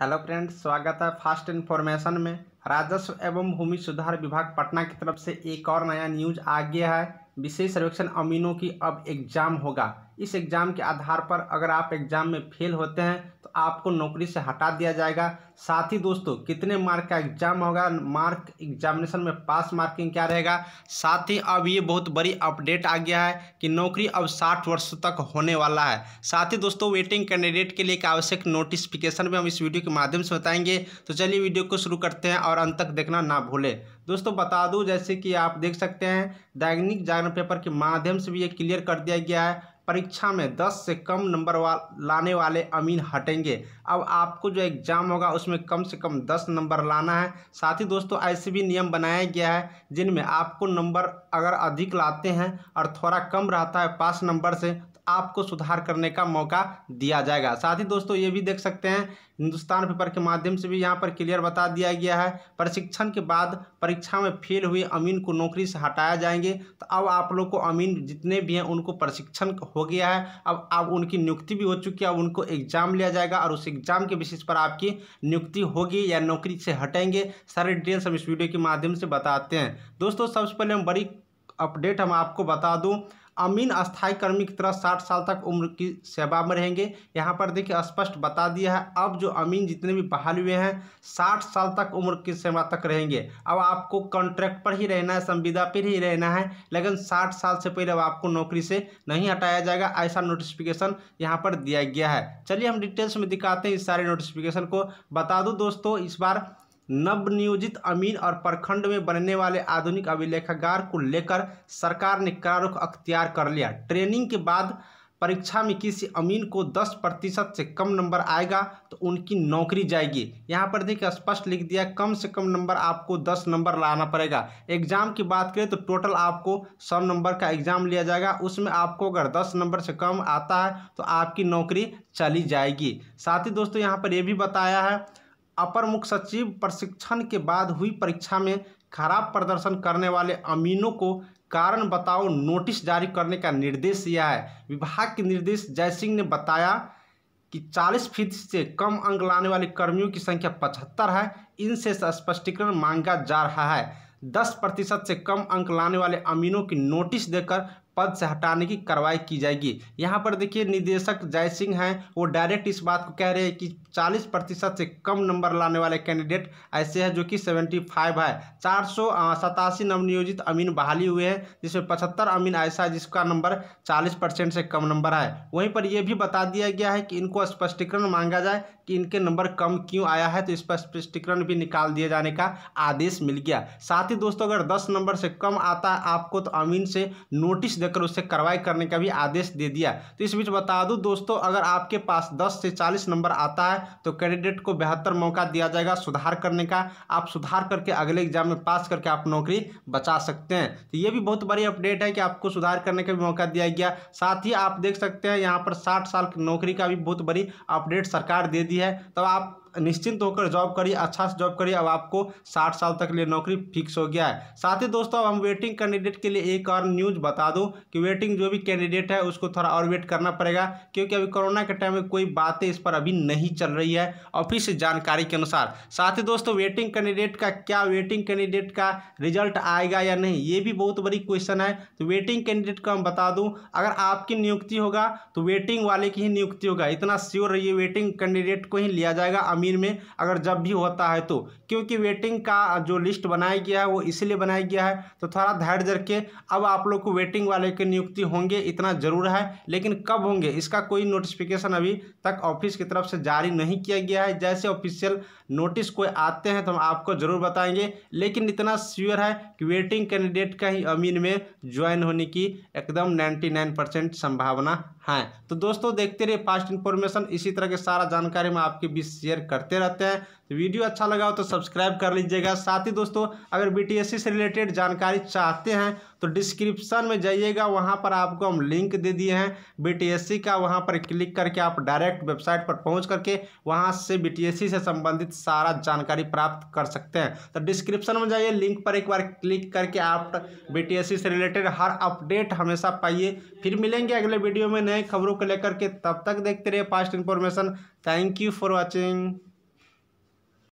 hello friends स्वागत है fast information में राजस्व एवं भूमि सुधार विभाग पटना की तरफ से एक और नया न्यूज आ गया है विशेष सर्वेक्षण अमीनों की अब एग्जाम होगा इस एग्जाम के आधार पर अगर आप एग्जाम में फेल होते हैं आपको नौकरी से हटा दिया जाएगा साथ ही दोस्तों कितने मार्क का एग्जाम होगा मार्क एग्जामिनेशन में पास मार्किंग क्या रहेगा साथ ही अब ये बहुत बड़ी अपडेट आ गया है कि नौकरी अब साठ वर्ष तक होने वाला है साथ ही दोस्तों वेटिंग कैंडिडेट के लिए एक आवश्यक नोटिफिकेशन भी हम इस वीडियो के माध्यम से बताएंगे तो चलिए वीडियो को शुरू करते हैं और अंत तक देखना ना भूलें दोस्तों बता दूँ जैसे कि आप देख सकते हैं दैनिक जागरण पेपर के माध्यम से भी ये क्लियर कर दिया गया है परीक्षा में 10 से कम नंबर वा लाने वाले अमीन हटेंगे अब आपको जो एग्ज़ाम होगा उसमें कम से कम 10 नंबर लाना है साथ ही दोस्तों ऐसे भी नियम बनाया गया है जिनमें आपको नंबर अगर अधिक लाते हैं और थोड़ा कम रहता है पास नंबर से आपको सुधार करने का मौका दिया जाएगा साथ ही दोस्तों ये भी देख सकते हैं हिंदुस्तान पेपर के माध्यम से भी यहाँ पर क्लियर बता दिया गया है प्रशिक्षण के बाद परीक्षा में फेल हुए अमीन को नौकरी से हटाया जाएंगे तो अब आप लोग को अमीन जितने भी हैं उनको प्रशिक्षण हो गया है अब अब उनकी नियुक्ति भी हो चुकी है अब उनको एग्जाम लिया जाएगा और उस एग्जाम के बेसिस पर आपकी नियुक्ति होगी या नौकरी से हटेंगे सारे डिटेल्स हम इस वीडियो के माध्यम से बताते हैं दोस्तों सबसे पहले हम बड़ी अपडेट हम आपको बता दूं अमीन अस्थाई कर्मी की तरह साठ साल तक उम्र की सेवा में रहेंगे यहाँ पर देखिए स्पष्ट बता दिया है अब जो अमीन जितने भी बहाल हुए हैं साठ साल तक उम्र की सेवा तक रहेंगे अब आपको कॉन्ट्रैक्ट पर ही रहना है संविदा पर ही रहना है लेकिन साठ साल से पहले अब आपको नौकरी से नहीं हटाया जाएगा ऐसा नोटिफिकेशन यहाँ पर दिया गया है चलिए हम डिटेल्स में दिखाते हैं इस सारे नोटिफिकेशन को बता दूँ दोस्तों इस बार नवनियोजित अमीन और प्रखंड में बनने वाले आधुनिक अभिलेखागार को लेकर सरकार ने कड़ा रुख अख्तियार कर लिया ट्रेनिंग के बाद परीक्षा में किसी अमीन को 10 प्रतिशत से कम नंबर आएगा तो उनकी नौकरी जाएगी यहाँ पर देखिए स्पष्ट लिख दिया कम से कम नंबर आपको 10 नंबर लाना पड़ेगा एग्ज़ाम की बात करें तो टोटल आपको 100 नंबर का एग्ज़ाम लिया जाएगा उसमें आपको अगर 10 नंबर से कम आता है तो आपकी नौकरी चली जाएगी साथ ही दोस्तों यहाँ पर यह भी बताया है अपर मुख्य सचिव प्रशिक्षण के बाद हुई परीक्षा में खराब प्रदर्शन करने वाले अमीनों को कारण बताओ नोटिस जारी करने का निर्देश दिया है विभाग के निर्देश जयसिंह ने बताया कि 40 फीसद से कम अंक लाने वाले कर्मियों की संख्या पचहत्तर है इनसे स्पष्टीकरण मांगा जा रहा है 10 प्रतिशत से कम अंक लाने वाले अमीनों की नोटिस देकर पद से हटाने की कार्रवाई की जाएगी यहाँ पर देखिए निदेशक जय सिंह हैं वो डायरेक्ट इस बात को कह रहे हैं कि 40 प्रतिशत से कम नंबर लाने वाले कैंडिडेट ऐसे हैं जो कि 75 है चार सौ सतासी नवनियोजित अमीन बहाली हुए हैं जिसमें पचहत्तर अमीन ऐसा है जिसका नंबर 40 परसेंट से कम नंबर है वहीं पर यह भी बता दिया गया है कि इनको स्पष्टीकरण मांगा जाए कि इनके नंबर कम क्यों आया है तो इस पर स्पष्टीकरण भी निकाल दिए जाने का आदेश मिल गया साथ ही दोस्तों अगर दस नंबर से कम आता है आपको तो अमीन से नोटिस लेकर उससे कार्रवाई करने का भी आदेश दे दिया तो इस बीच बता दूं दोस्तों अगर आपके पास 10 से 40 नंबर आता है तो कैंडिडेट को बेहतर मौका दिया जाएगा सुधार करने का आप सुधार करके अगले एग्जाम में पास करके आप नौकरी बचा सकते हैं तो ये भी बहुत बड़ी अपडेट है कि आपको सुधार करने का भी मौका दिया गया साथ ही आप देख सकते हैं यहाँ पर साठ साल की नौकरी का भी बहुत बड़ी अपडेट सरकार दे दी है तब तो आप निश्चिंत होकर जॉब करिए अच्छा से जॉब करिए अब आपको साठ साल तक लिए नौकरी फिक्स हो गया है साथ ही दोस्तों अब हम वेटिंग कैंडिडेट के लिए एक और न्यूज़ बता दूँ कि वेटिंग जो भी कैंडिडेट है उसको थोड़ा और वेट करना पड़ेगा क्योंकि अभी कोरोना के टाइम में कोई बातें इस पर अभी नहीं चल रही है ऑफिस जानकारी के अनुसार साथ ही दोस्तों वेटिंग कैंडिडेट का क्या वेटिंग कैंडिडेट का रिजल्ट आएगा या नहीं ये भी बहुत बड़ी क्वेश्चन है तो वेटिंग कैंडिडेट को हम बता दूँ अगर आपकी नियुक्ति होगा तो वेटिंग वाले की ही नियुक्ति होगा इतना श्योर रहिए वेटिंग कैंडिडेट को ही लिया जाएगा अमीर आमिर में अगर जब भी होता है तो क्योंकि वेटिंग का जो लिस्ट बनाया गया है वो इसलिए बनाया गया है तो थोड़ा धैर्य रख के अब आप लोग को वेटिंग वाले के नियुक्ति होंगे इतना ज़रूर है लेकिन कब होंगे इसका कोई नोटिफिकेशन अभी तक ऑफिस की तरफ से जारी नहीं किया गया है जैसे ऑफिशियल नोटिस कोई आते हैं तो हम आपको ज़रूर बताएंगे लेकिन इतना श्योर है कि वेटिंग कैंडिडेट का ही अमीन में ज्वाइन होने की एकदम 99 परसेंट संभावना है तो दोस्तों देखते रहिए फास्ट इन्फॉर्मेशन इसी तरह के सारा जानकारी मैं आपके बीच शेयर कर करते रहते हैं तो वीडियो अच्छा लगा हो तो सब्सक्राइब कर लीजिएगा साथ ही दोस्तों अगर बी से रिलेटेड जानकारी चाहते हैं तो डिस्क्रिप्शन में जाइएगा वहाँ पर आपको हम लिंक दे दिए हैं बीटीएससी का वहाँ पर क्लिक करके आप डायरेक्ट वेबसाइट पर पहुँच करके वहाँ से बीटीएससी से संबंधित सारा जानकारी प्राप्त कर सकते हैं तो डिस्क्रिप्शन में जाइए लिंक पर एक बार क्लिक करके आप बीटीएससी से रिलेटेड हर अपडेट हमेशा पाइए फिर मिलेंगे अगले वीडियो में नए खबरों को लेकर के तब तक देखते रहिए fast information thank you for watching